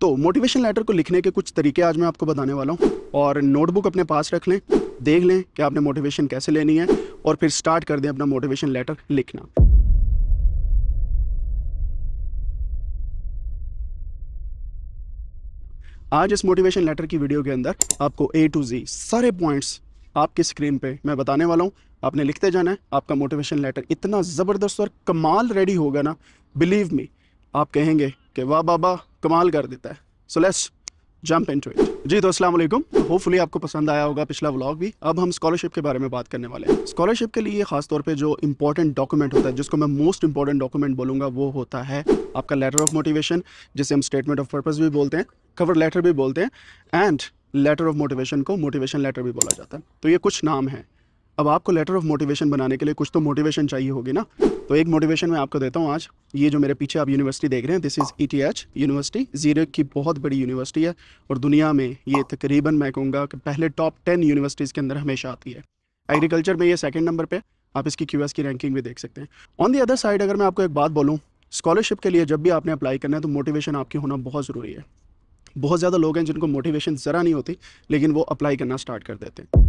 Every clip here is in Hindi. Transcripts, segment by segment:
तो मोटिवेशन लेटर को लिखने के कुछ तरीके आज मैं आपको बताने वाला हूँ और नोटबुक अपने पास रख लें देख लें कि आपने मोटिवेशन कैसे लेनी है और फिर स्टार्ट कर दें अपना मोटिवेशन लेटर लिखना आज इस मोटिवेशन लेटर की वीडियो के अंदर आपको ए टू जी सारे पॉइंट्स आपकी स्क्रीन पे मैं बताने वाला हूँ आपने लिखते जाना है आपका मोटिवेशन लेटर इतना ज़बरदस्त और कमाल रेडी होगा ना बिलीव मी आप कहेंगे कि वाह बाबा कमाल कर देता है so let's jump into it जी तो असलम होपफुली आपको पसंद आया होगा पिछला व्लॉग भी अब हम स्कॉलरशिप के बारे में बात करने वाले हैं स्कॉलरशिप के लिए खास तौर पे जो इंपॉर्टेंट डॉक्यूमेंट होता है जिसको मैं मोस्ट इंपॉर्टेंट डॉक्यूमेंट बोलूँगा वो होता है आपका लेटर ऑफ मोटिवेशन जिसे हम स्टेटमेंट ऑफ पर्पज़ भी बोलते हैं कवर लेटर भी बोलते हैं एंड लेटर ऑफ मोटिवेशन को मोटिवेशन लेटर भी बोला जाता है तो ये कुछ नाम है अब आपको लेटर ऑफ मोटिवेशन बनाने के लिए कुछ तो मोटिवेशन चाहिए होगी ना तो एक मोटिवेशन मैं आपको देता हूँ आज ये जो मेरे पीछे आप यूनिवर्सिटी देख रहे हैं this is E T H university Zurich की बहुत बड़ी यूनिवर्सिटी है और दुनिया में ये तकरीबन मैं कहूँगा कि पहले टॉप टेन यूनिवर्सिटीज़ के अंदर हमेशा आती है एग्रीकल्चर में ये सेकेंड नंबर पर आप इसकी क्यू की रैंकिंग भी देख सकते हैं ऑन दी अदर साइड अगर मैं आपको एक बात बोलूँ स्कॉलरशिप के लिए जब भी आपने अप्लाई करना है तो मोटिवेशन आपकी होना बहुत ज़रूरी है बहुत ज़्यादा लोग हैं जिनको मोटिवेशन ज़रा नहीं होती लेकिन वो अप्लाई करना स्टार्ट कर देते हैं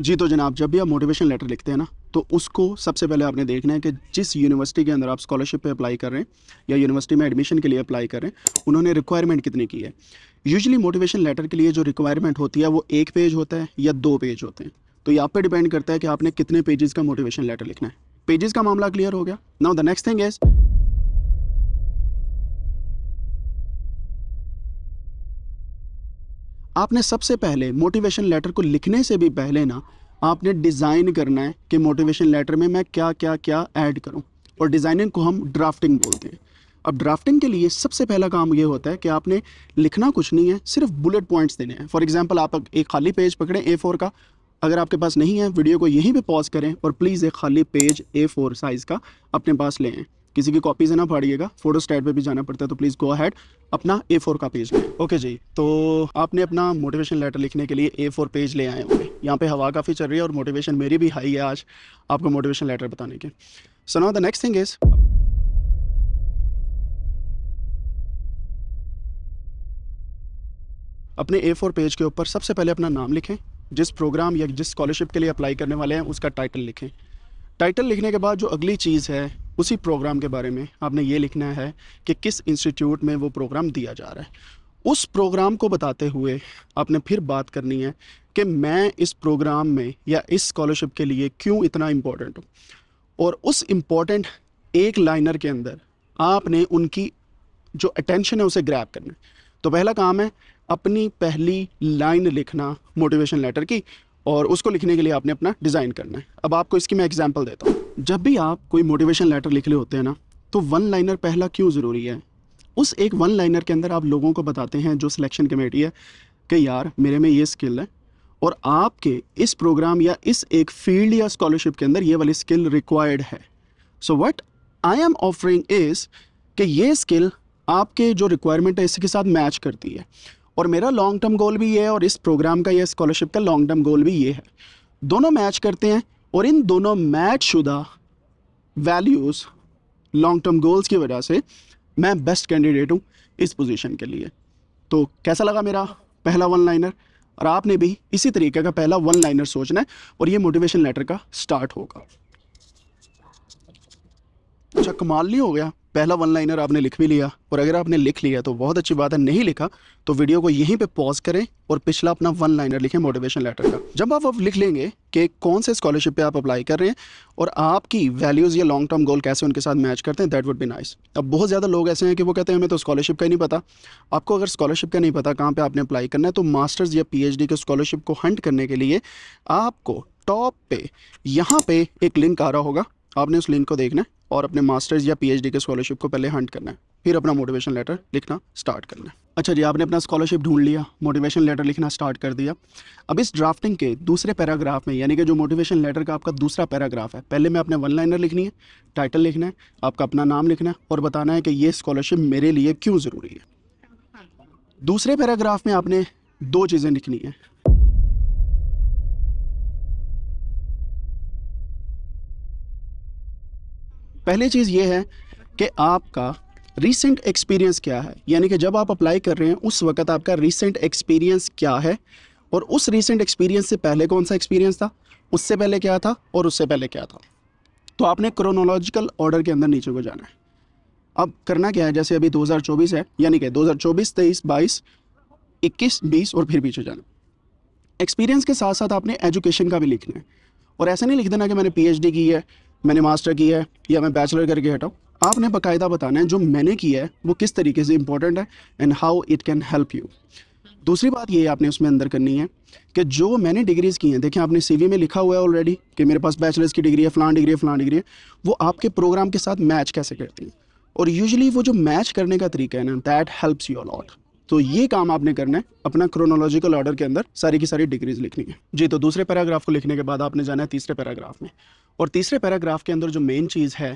जी तो जनाब जब भी आप मोटिवेशन लेटर लिखते हैं ना तो उसको सबसे पहले आपने देखना है कि जिस यूनिवर्सिटी के अंदर आप स्कॉलरशिप पे अप्लाई कर रहे हैं या यूनिवर्सिटी में एडमिशन के लिए अप्लाई कर रहे हैं उन्होंने रिक्वायरमेंट कितनी की है यूजली मोटिवेशन लेटर के लिए जो रिक्वायरमेंट होती है वो एक पेज होता है या दो पेज होते हैं तो ये आप डिपेंड करता है कि आपने कितने पेजेस का मोटिवेशन लेटर लिखना है पेजेस का मामला क्लियर हो गया now the next thing is आपने सबसे पहले मोटिवेशन लेटर को लिखने से भी पहले ना आपने डिज़ाइन करना है कि मोटिवेशन लेटर में मैं क्या क्या क्या ऐड करूं और डिज़ाइनिंग को हम ड्राफ्टिंग बोलते हैं अब ड्राफ्टिंग के लिए सबसे पहला काम ये होता है कि आपने लिखना कुछ नहीं है सिर्फ बुलेट पॉइंट्स देने हैं फॉर एग्जाम्पल आप एक खाली पेज पकड़ें ए फोर का अगर आपके पास नहीं है वीडियो को यहीं पर पॉज करें और प्लीज़ एक खाली पेज ए फोर साइज़ का अपने पास लें किसी की कॉपीज है ना फाड़िएगा फोटो स्टैट पर भी जाना पड़ता है तो प्लीज़ गो हैड अपना ए फोर का पेज लें ओके जी तो आपने अपना मोटिवेशन लेटर लिखने के लिए ए फोर पेज ले आए होंगे यहाँ पे हवा काफ़ी चल रही है और मोटिवेशन मेरी भी हाई है आज आपको मोटिवेशन लेटर बताने के so now the next thing is अपने ए फोर पेज के ऊपर सबसे पहले अपना नाम लिखें जिस प्रोग्राम या जिस स्कॉलरशिप के लिए अप्लाई करने वाले हैं उसका टाइटल लिखें टाइटल लिखने के बाद जो अगली चीज़ है उसी प्रोग्राम के बारे में आपने ये लिखना है कि किस इंस्टीट्यूट में वो प्रोग्राम दिया जा रहा है उस प्रोग्राम को बताते हुए आपने फिर बात करनी है कि मैं इस प्रोग्राम में या इस स्कॉलरशिप के लिए क्यों इतना इम्पोर्टेंट हूँ और उस इम्पोर्टेंट एक लाइनर के अंदर आपने उनकी जो अटेंशन है उसे ग्रैप करना तो पहला काम है अपनी पहली लाइन लिखना मोटिवेशन लेटर की और उसको लिखने के लिए आपने अपना डिज़ाइन करना है अब आपको इसकी मैं एग्जाम्पल देता हूँ जब भी आप कोई मोटिवेशन लेटर लिख रहे होते हैं ना तो वन लाइनर पहला क्यों ज़रूरी है उस एक वन लाइनर के अंदर आप लोगों को बताते हैं जो सिलेक्शन कमेटी है कि यार मेरे में ये स्किल है और आपके इस प्रोग्राम या इस एक फील्ड या स्कॉलरशिप के अंदर ये वाली स्किल रिक्वायर्ड है so what I am offering is कि ये स्किल आपके जो रिक्वायरमेंट है इसके साथ मैच करती है और मेरा लॉन्ग टर्म गोल भी ये है और इस प्रोग्राम का या स्कॉलरशिप का लॉन्ग टर्म गोल भी ये है दोनों मैच करते हैं और इन दोनों मैच शुदा वैल्यूज़ लॉन्ग टर्म गोल्स की वजह से मैं बेस्ट कैंडिडेट हूँ इस पोजीशन के लिए तो कैसा लगा मेरा पहला वन लाइनर और आपने भी इसी तरीके का पहला वन लाइनर सोचना है और ये मोटिवेशन लेटर का स्टार्ट होगा अच्छा कमाल नहीं हो गया पहला वन लाइनर आपने लिख भी लिया और अगर आपने लिख लिया तो बहुत अच्छी बात है नहीं लिखा तो वीडियो को यहीं पे पॉज करें और पिछला अपना वन लाइनर लिखें मोटिवेशन लेटर का जब आप अब लिख लेंगे कि कौन से स्कॉलरशिप पे आप अप्लाई कर रहे हैं और आपकी वैल्यूज़ या लॉन्ग टर्म गोल कैसे उनके साथ मैच करते हैं दैट वुड बी नाइस अब बहुत ज़्यादा लोग ऐसे हैं कि वो कहते हैं हमें तो स्कॉलरशिप का ही नहीं पता आपको अगर स्कॉलरशिप का नहीं पता कहाँ पर आपने अप्लाई करना है तो मास्टर्स या पी के स्कॉलरशिप को हंट करने के लिए आपको टॉप पे यहाँ पे एक लिंक आ रहा होगा आपने उस लिंक को देखना है और अपने मास्टर्स या पीएचडी के स्कॉलरशिप को पहले हंट करना है फिर अपना मोटिवेशन लेटर लिखना स्टार्ट करना है अच्छा जी आपने अपना स्कॉलरशिप ढूंढ लिया मोटिवेशन लेटर लिखना स्टार्ट कर दिया अब इस ड्राफ्टिंग के दूसरे पैराग्राफ में यानी कि जो मोटिवेशन लेटर का आपका दूसरा पैराग्राफ है पहले में आपने वन लाइनर लिखनी है टाइटल लिखना है आपका अपना नाम लिखना है और बताना है कि ये स्कॉलरशिप मेरे लिए क्यों ज़रूरी है दूसरे पैराग्राफ में आपने दो चीज़ें लिखनी है पहली चीज़ ये है कि आपका रीसेंट एक्सपीरियंस क्या है यानी कि जब आप अप्लाई कर रहे हैं उस वक्त आपका रीसेंट एक्सपीरियंस क्या है और उस रीसेंट एक्सपीरियंस से पहले कौन सा एक्सपीरियंस था उससे पहले क्या था और उससे पहले क्या था तो आपने क्रोनोलॉजिकल ऑर्डर के अंदर नीचे को जाना है अब करना क्या है जैसे अभी 2024 है यानी कि 2024, 23, 22, 21, 20 और फिर पीछे जाना एक्सपीरियंस के साथ साथ आपने एजुकेशन का भी लिखना है और ऐसा नहीं लिख देना कि मैंने पीएचडी की है मैंने मास्टर किया है या मैं बैचलर करके हटाऊँ आपने बाकायदा बताना है जो मैंने किया है वो किस तरीके से इम्पोर्टेंट है and how it can help you दूसरी बात ये आपने उसमें अंदर करनी है कि जो मैंने डिग्रीज़ की हैं देखें आपने सीवी में लिखा हुआ है ऑलरेडी कि मेरे पास बैचलर्स की डिग्री है फलान डिग्री है फलान डिग्री है वो आपके प्रोग्राम के साथ मैच कैसे करती है और यूजली वो जो मैच करने का तरीका है ना दैट हेल्प्स यू अलॉट तो ये काम आपने करना है अपना क्रोनोलॉजिकल ऑर्डर के अंदर सारी की सारी डिग्रीज लिखनी है जी तो दूसरे पैराग्राफ को लिखने के बाद आपने जाना है तीसरे पैराग्राफ में और तीसरे पैराग्राफ के अंदर जो मेन चीज है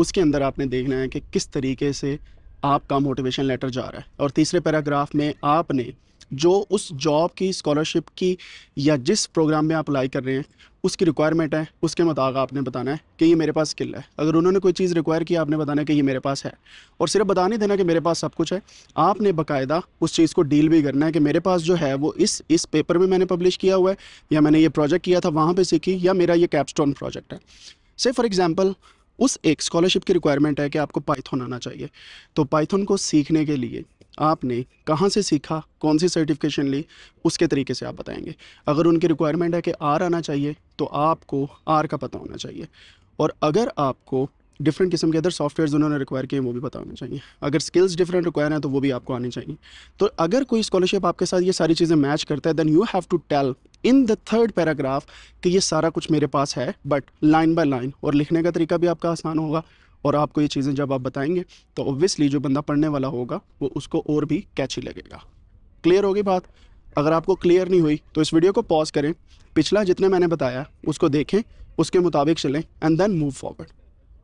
उसके अंदर आपने देखना है कि किस तरीके से आपका मोटिवेशन लेटर जा रहा है और तीसरे पैराग्राफ में आपने जो उस जॉब की स्कॉलरशिप की या जिस प्रोग्राम में आप अप्लाई कर रहे हैं उसकी रिक्वायरमेंट है उसके मुताबिक आपने बताना है कि ये मेरे पास स्किल है अगर उन्होंने कोई चीज़ रिक्वायर की आपने बताना है कि ये मेरे पास है और सिर्फ बता नहीं देना कि मेरे पास सब कुछ है आपने बाकायदा उस चीज़ को डील भी करना है कि मेरे पास जो है वो इस इस पेपर में मैंने पब्लिश किया हुआ है या मैंने ये प्रोजेक्ट किया था वहाँ पर सीखी या मेरा ये कैपस्टोन प्रोजेक्ट है से फॉर एग्ज़ाम्पल उस एक स्कॉलरशिप की रिक्वायरमेंट है कि आपको पाइथन आना चाहिए तो पाइथन को सीखने के लिए आपने कहाँ से सीखा कौन सी सर्टिफिकेशन ली उसके तरीके से आप बताएंगे अगर उनकी रिक्वायरमेंट है कि आर आना चाहिए तो आपको आर का पता होना चाहिए और अगर आपको डिफरेंट किस्म के अदर सॉफ्टवेयर उन्होंने रिक्वायर किए वो भी पता होना चाहिए अगर स्किल्स डिफरेंट रिक्वायर हैं तो वो भी आपको आनी चाहिए तो अगर कोई स्कॉलरशिप आपके साथ ये सारी चीज़ें मैच करता है then you have to tell in the third paragraph कि ये सारा कुछ मेरे पास है बट लाइन बाय लाइन और लिखने का तरीका भी आपका आसान होगा और आपको ये चीज़ें जब आप बताएंगे तो ऑब्वियसली जो बंदा पढ़ने वाला होगा वो उसको और भी कैची लगेगा क्लियर होगी बात अगर आपको क्लियर नहीं हुई तो इस वीडियो को पॉज करें पिछला जितने मैंने बताया उसको देखें उसके मुताबिक चलें एंड देन मूव फॉरवर्ड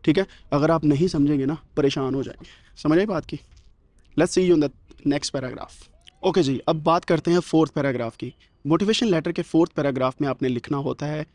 ठीक है अगर आप नहीं समझेंगे ना परेशान हो जाएंगे समझ आई बात की let's see you in the next paragraph okay जी अब बात करते हैं फोर्थ पैराग्राफ की मोटिवेशन लेटर के फोर्थ पैराग्राफ में आपने लिखना होता है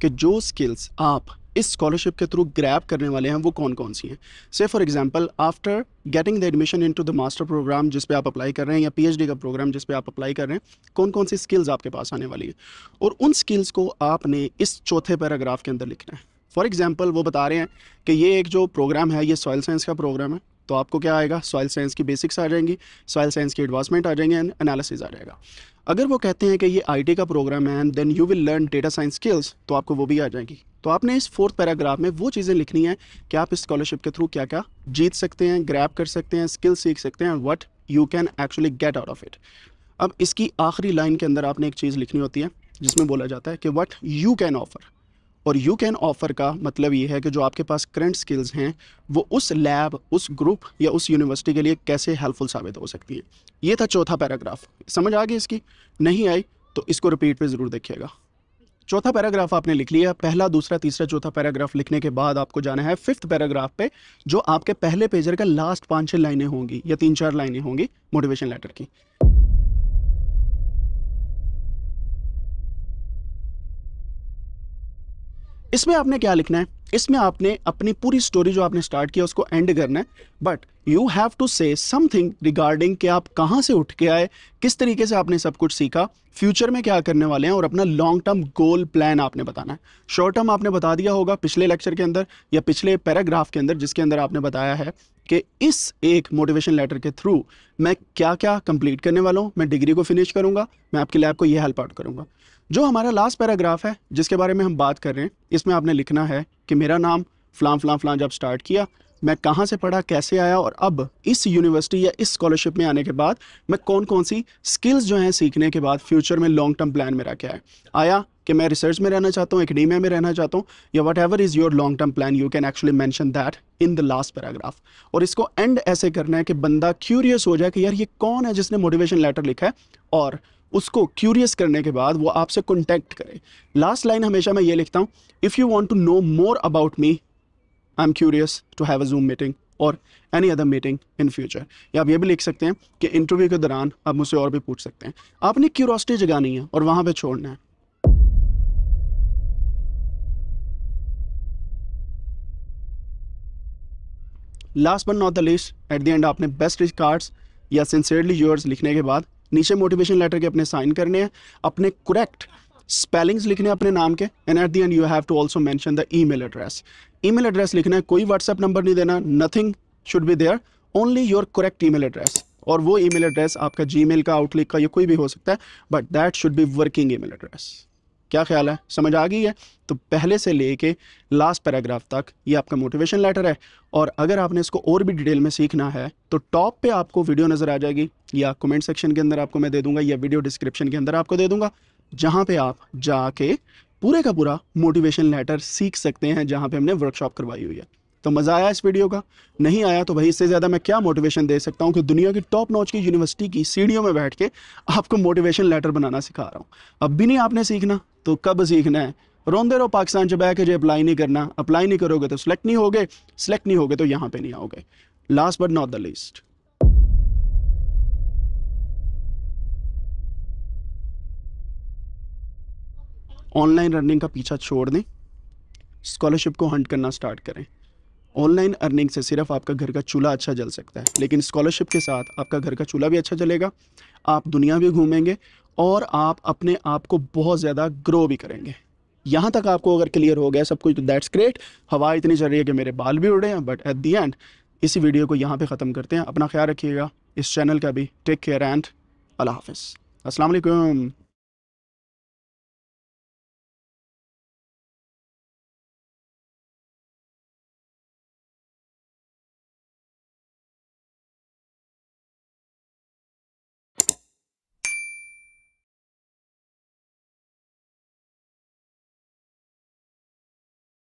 कि जो स्किल्स आप इस स्कॉलरशिप के थ्रू ग्रैब करने वाले हैं वो कौन कौन सी हैं से for example after getting the admission into the master program जिस पे आप अप्लाई कर रहे हैं या पीएचडी का प्रोग्राम जिस पे आप अप्लाई कर रहे हैं कौन कौन सी स्किल्स आपके पास आने वाली है और उन स्किल्स को आपने इस चौथे पैराग्राफ के अंदर लिखना है फॉर एग्जाम्पल वो बता रहे हैं कि ये एक जो प्रोग्राम है ये सॉयल साइंस का प्रोग्राम है तो आपको क्या आएगा सॉयल साइंस की बेसिक्स आ जाएंगी सॉयल साइंस की एडवांसमेंट आ जाएंगे एंड एनालिसिस आ जाएगा अगर वो कहते हैं कि ये आईटी का प्रोग्राम है and then you will learn data science skills तो आपको वो भी आ जाएगी तो आपने इस फोर्थ पैराग्राफ में वो चीज़ें लिखनी है कि आप इस स्कॉलरशिप के थ्रू क्या क्या जीत सकते हैं ग्रैप कर सकते हैं स्किल सीख सकते हैं what you can actually get out of it अब इसकी आखिरी लाइन के अंदर आपने एक चीज़ लिखनी होती है जिसमें बोला जाता है कि वट यू कैन ऑफर और यू कैन ऑफ़र का मतलब ये है कि जो आपके पास करंट स्किल्स हैं वो उस लैब उस ग्रुप या उस यूनिवर्सिटी के लिए कैसे हेल्पफुल साबित हो सकती है ये था चौथा पैराग्राफ समझ आ गई इसकी नहीं आई तो इसको रिपीट पे ज़रूर देखिएगा चौथा पैराग्राफ आपने लिख लिया पहला दूसरा तीसरा चौथा पैराग्राफ लिखने के बाद आपको जाना है फिफ्थ पैराग्राफ पे जो आपके पहले पेजर का लास्ट पाँच छः लाइनें होंगी या तीन चार लाइनें होंगी मोटिवेशन लेटर की इसमें आपने क्या लिखना है इसमें आपने अपनी पूरी स्टोरी जो आपने स्टार्ट किया उसको एंड करना है but you have to say something regarding कि आप कहाँ से उठ के आए किस तरीके से आपने सब कुछ सीखा फ्यूचर में क्या करने वाले हैं और अपना लॉन्ग टर्म गोल प्लान आपने बताना है शॉर्ट टर्म आपने बता दिया होगा पिछले लेक्चर के अंदर या पिछले पैराग्राफ के अंदर जिसके अंदर आपने बताया है कि इस एक मोटिवेशन लेटर के थ्रू मैं क्या क्या कंप्लीट करने वाला हूँ मैं डिग्री को फिनिश करूँगा मैं आपकी लैब को यह हेल्प आउट करूँगा जो हमारा लास्ट पैराग्राफ है जिसके बारे में हम बात कर रहे हैं इसमें आपने लिखना है कि मेरा नाम फ्लां फ्लां फ्लां जब स्टार्ट किया मैं कहाँ से पढ़ा कैसे आया और अब इस यूनिवर्सिटी या इस स्कॉलरशिप में आने के बाद मैं कौन कौन सी स्किल्स जो हैं सीखने के बाद फ्यूचर में लॉन्ग टर्म प्लान मेरा क्या है आया कि मैं रिसर्च में रहना चाहता हूँ एकेडेमिया में रहना चाहता हूँ या whatever is your long term plan you can actually mention that in the last paragraph और इसको एंड ऐसे करना है कि बंदा क्यूरियस हो जाए कि यार ये कौन है जिसने मोटिवेशन लेटर लिखा है और उसको क्यूरियस करने के बाद वो आपसे कॉन्टैक्ट करे लास्ट लाइन हमेशा मैं ये लिखता हूँ if you want to know more about me I am curious to have a Zoom meeting और any other meeting in future या आप ये भी लिख सकते हैं कि इंटरव्यू के दौरान आप मुझसे और भी पूछ सकते हैं आपने क्यूरोसिटी जगानी है और वहाँ पर छोड़ना है last but not the least at the end आपने बेस्ट कार्ड्स या सिंसियरली योर्स लिखने के बाद नीचे मोटिवेशन लेटर के अपने साइन करने हैं अपने करेक्ट स्पेलिंग्स लिखने अपने नाम के and at the end you have to also mention the email address email address लिखना है कोई व्हाट्सएप नंबर नहीं देना nothing should be there only your correct email address और वो ई मेल एड्रेस आपका जी मेल का आउटलिक का या कोई भी हो सकता है but that should be working email address क्या ख्याल है समझ आ गई है तो पहले से ले के लास्ट पैराग्राफ तक ये आपका मोटिवेशन लेटर है और अगर आपने इसको और भी डिटेल में सीखना है तो टॉप पे आपको वीडियो नज़र आ जाएगी या कमेंट सेक्शन के अंदर आपको मैं दे दूंगा या वीडियो डिस्क्रिप्शन के अंदर आपको दे दूंगा जहाँ पर आप जाके पूरे का पूरा मोटिवेशन लेटर सीख सकते हैं जहाँ पर हमने वर्कशॉप करवाई हुई है तो मज़ा आया इस वीडियो का नहीं आया तो भाई इससे ज़्यादा मैं क्या मोटिवेशन दे सकता हूँ कि दुनिया की टॉप नॉच की यूनिवर्सिटी की सीढ़ियों में बैठ के आपको मोटिवेशन लेटर बनाना सिखा रहा हूँ अब भी नहीं आपने सीखना तो कब सीखना है रोंदे रहो पाकिस्तान जब आया के जो अप्लाई नहीं करना अप्लाई नहीं करोगे तो सिलेक्ट नहीं होगे सिलेक्ट नहीं होगे तो यहाँ पे नहीं आओगे last but not the least online running का पीछा छोड़ दें स्कॉलरशिप को हंट करना स्टार्ट करें ऑनलाइन अर्निंग से सिर्फ आपका घर का चूल्हा अच्छा जल सकता है लेकिन स्कॉलरशिप के साथ आपका घर का चूल्हा भी अच्छा जलेगा आप दुनिया भी घूमेंगे और आप अपने आप को बहुत ज़्यादा ग्रो भी करेंगे यहाँ तक आपको अगर क्लियर हो गया सब कुछ तो दैट्स ग्रेट हवा इतनी चल रही है कि मेरे बाल भी उड़े हैं बट एट दी एंड इसी वीडियो को यहाँ पे ख़त्म करते हैं अपना ख्याल रखिएगा इस चैनल का भी टेक केयर एंड अल्लाह हाफिज़ अस्सलाम वालेकुम